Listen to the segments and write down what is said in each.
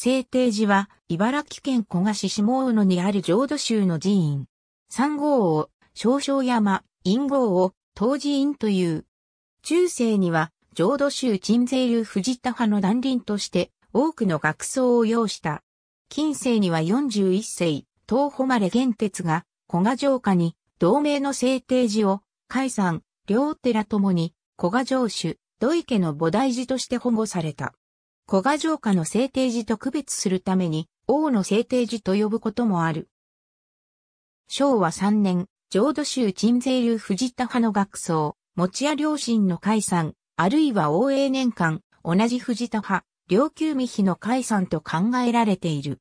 聖帝寺は、茨城県古河市下小野にある浄土宗の寺院。三号を、少々山、陰号を、東寺院という。中世には、浄土宗鎮西流藤田派の団林として、多くの学僧を要した。近世には41世、東誉玄哲が、古賀城下に、同盟の聖帝寺を、海山、両寺ともに、古賀城主、土池の菩提寺として保護された。古賀城下の制定時と区別するために、王の制定時と呼ぶこともある。昭和3年、浄土宗鎮西流藤田派の学僧、持屋両親の解散、あるいは王永年間、同じ藤田派、両久美妃の解散と考えられている。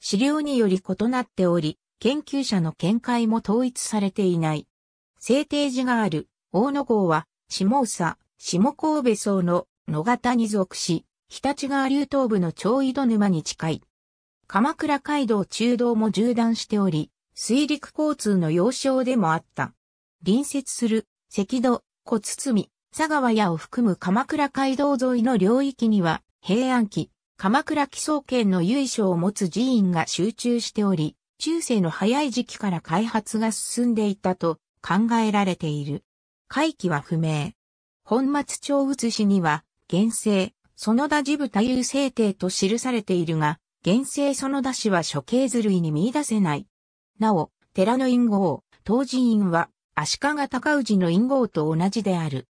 資料により異なっており、研究者の見解も統一されていない。制定時がある、大野号は、下総、下神戸僧の野方に属し、北地川流東部の長井戸沼に近い。鎌倉街道中道も縦断しており、水陸交通の要衝でもあった。隣接する赤道、小堤、佐川屋を含む鎌倉街道沿いの領域には、平安期、鎌倉基礎圏の由緒を持つ寺院が集中しており、中世の早い時期から開発が進んでいたと考えられている。回帰は不明。本末町移しには、原生、園田事部太夫制定と記されているが、現世園田氏は処刑図類に見出せない。なお、寺の陰号、当寺院は、足利尊氏の陰号と同じである。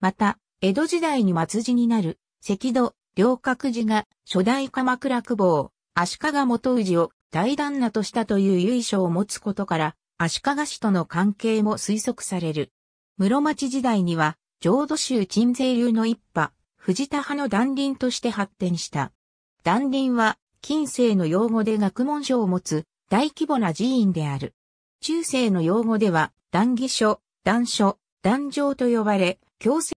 また、江戸時代に末寺になる、赤戸、両角寺が、初代鎌倉久保、足利元氏を大旦那としたという由緒を持つことから、足利氏との関係も推測される。室町時代には、浄土宗鎮西流の一派、藤田派の団輪として発展した。団輪は、近世の用語で学問書を持つ大規模な寺院である。中世の用語では、団義書、団書、団上と呼ばれ、強制。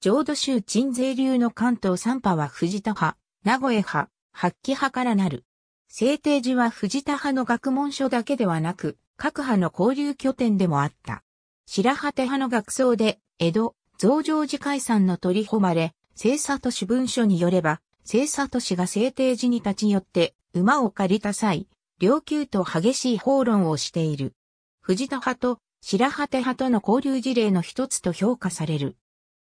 浄土宗鎮税流の関東三派は藤田派、名古屋派、八旗派からなる。聖帝寺は藤田派の学問書だけではなく、各派の交流拠点でもあった。白旗派の学僧で、江戸、増上寺解散の取り込まれ、聖里氏文書によれば、聖里氏が制定時に立ち寄って馬を借りた際、領級と激しい討論をしている。藤田派と白果派との交流事例の一つと評価される。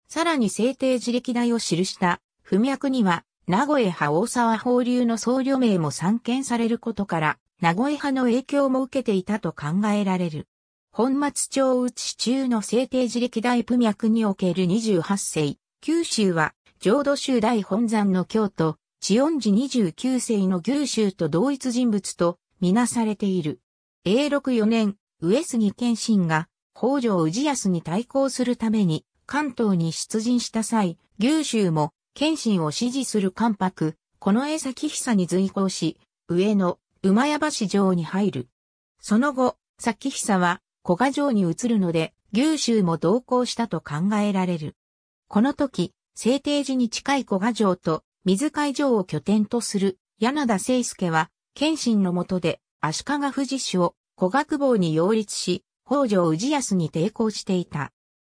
さらに制定自力代を記した、文脈には、名古屋派大沢法流の僧侶名も散見されることから、名古屋派の影響も受けていたと考えられる。本松町内中の制定自力大部脈における28世、九州は、浄土宗大本山の京都、千音寺29世の九州と同一人物と、みなされている。永禄4年、上杉謙信が、北条氏康に対抗するために、関東に出陣した際、九州も、謙信を支持する関白、この江崎久に随行し、上野、馬屋橋城に入る。その後、崎久は、古賀城に移るので、牛州も同行したと考えられる。この時、聖帝寺に近い古賀城と水海城を拠点とする柳田聖介は、謙信のもとで足利富士氏を古学坊に擁立し、北条氏康に抵抗していた。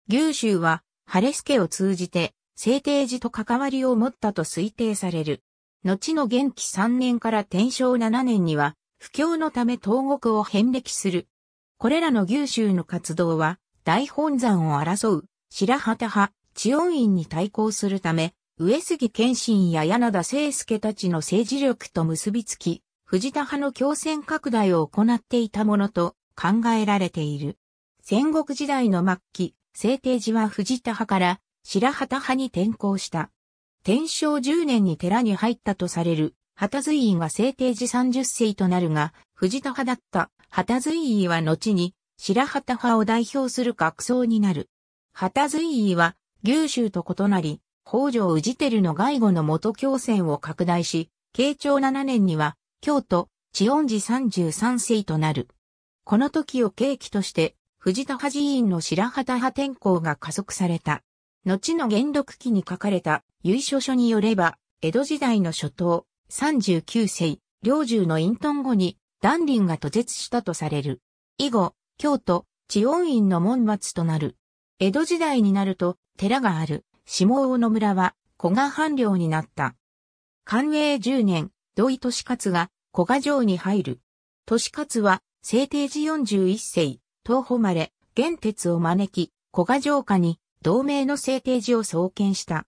牛州は、晴助を通じて、聖帝寺と関わりを持ったと推定される。後の元気3年から天正7年には、不況のため東国を遍歴するこれらの牛州の活動は、大本山を争う、白旗派、地恩院に対抗するため、上杉謙信や柳田聖介たちの政治力と結びつき、藤田派の強戦拡大を行っていたものと考えられている。戦国時代の末期、聖帝寺は藤田派から白旗派に転向した。天正10年に寺に入ったとされる、旗随院は聖帝寺30世となるが、藤田派だった旗随意は後に白旗派を代表する学僧になる。旗随意は牛州と異なり、北条氏照の外護の元共戦を拡大し、慶長7年には京都、千恩寺33世となる。この時を契機として、藤田派寺院の白旗派天候が加速された。後の元禄期に書かれた由緒書によれば、江戸時代の初頭、39世、領中の隠遁後に、断林が途絶したとされる。以後、京都、地恩院の門松となる。江戸時代になると、寺がある、下大野村は、古賀藩領になった。寛永十年、土井利勝が古賀城に入る。利勝は、聖帝寺十一世、東穂まれ、玄鉄を招き、古賀城下に、同盟の聖帝寺を創建した。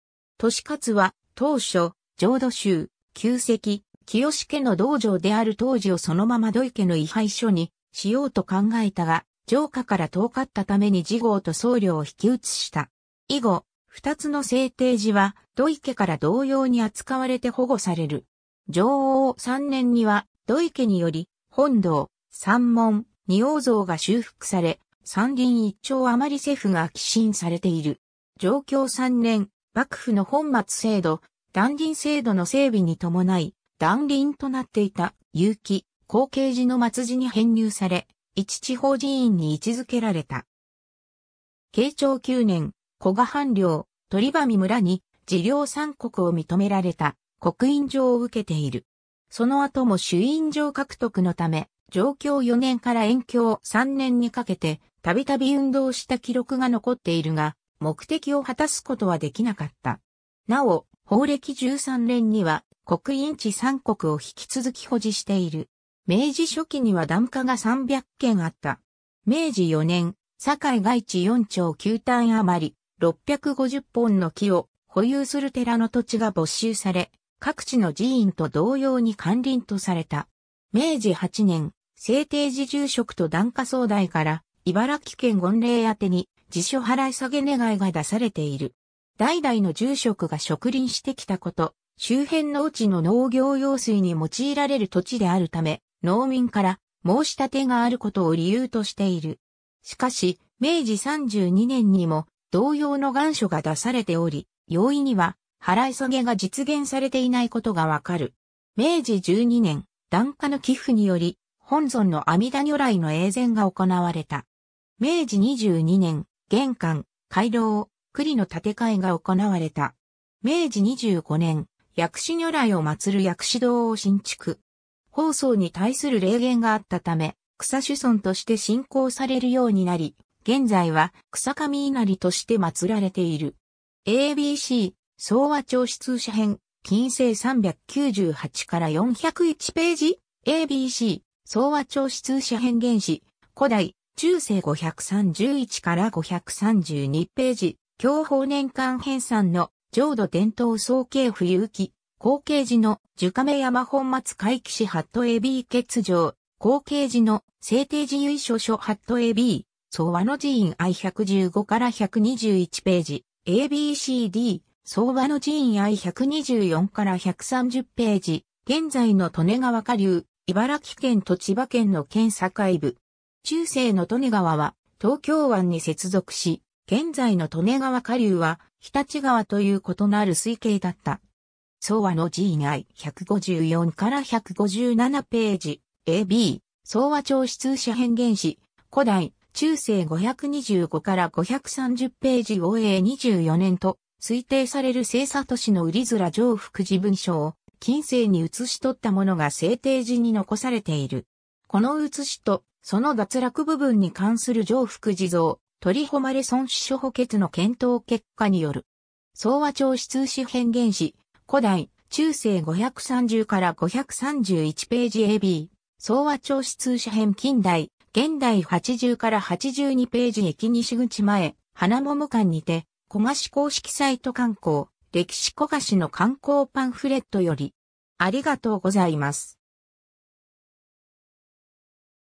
利勝は、当初、浄土宗、旧跡、清家の道場である当時をそのまま土井家の位牌所にしようと考えたが、城下から遠かったために次号と僧侶を引き移した。以後、二つの制定時は土井家から同様に扱われて保護される。上王三年には土井家により本堂、三門、二王像が修復され、山林一丁余り政府が寄進されている。上京三年、幕府の本末制度、断輪制度の整備に伴い、断輪となっていた結城後継寺の末寺に編入され、一地方寺院に位置づけられた。慶長9年、古賀藩領、鳥羽村に、寺領三国を認められた、国印状を受けている。その後も主印状獲得のため、上京4年から遠京3年にかけて、たびたび運動した記録が残っているが、目的を果たすことはできなかった。なお、法暦13年には、国印地3国を引き続き保持している。明治初期には檀家が300件あった。明治4年、堺外地4丁9単余り、650本の木を保有する寺の土地が没収され、各地の寺院と同様に管林とされた。明治8年、制定寺住職と檀家総代から、茨城県御礼宛に辞書払い下げ願いが出されている。代々の住職が植林してきたこと、周辺う地の農業用水に用いられる土地であるため、農民から申し立てがあることを理由としている。しかし、明治32年にも同様の願書が出されており、容易には払い下げが実現されていないことがわかる。明治12年、檀家の寄付により、本尊の阿弥陀如来の永禅が行われた。明治22年、玄関、回廊、栗の建て替えが行われた。明治25年、薬師如来を祀る薬師堂を新築。法送に対する霊言があったため、草主尊として信仰されるようになり、現在は草上稲荷として祀られている。ABC、総和調子通社編、近世398から401ページ、ABC、総和調子通社編原始、古代、中世531から532ページ、教法年間編纂の浄土伝統総計不有機、後継時の樹亀山本末回帰市ハット AB 欠場、後継時の聖帝寺由緒書ハット AB、総和の寺院 I115 から121ページ、ABCD、総和の寺院 I124 から130ページ、現在の利根川下流、茨城県と千葉県の県境部。中世の利根川は東京湾に接続し、現在の利根川下流は、日立川という異なる水系だった。昭和の GI 154から157ページ、AB、昭和町出通社変現史、古代、中世525から530ページ OA24 年と、推定される清佐都市の売り面上福寺文書を、近世に写し取ったものが制定時に残されている。この写しと、その脱落部分に関する上福寺像、トリホマレ損ン処補欠の検討結果による。総和調子通史変原史、古代、中世530から531ページ AB、総和調子通史編近代、現代80から82ページ駅西口前、花桃館にて、小賀市公式サイト観光、歴史小賀市の観光パンフレットより、ありがとうございます。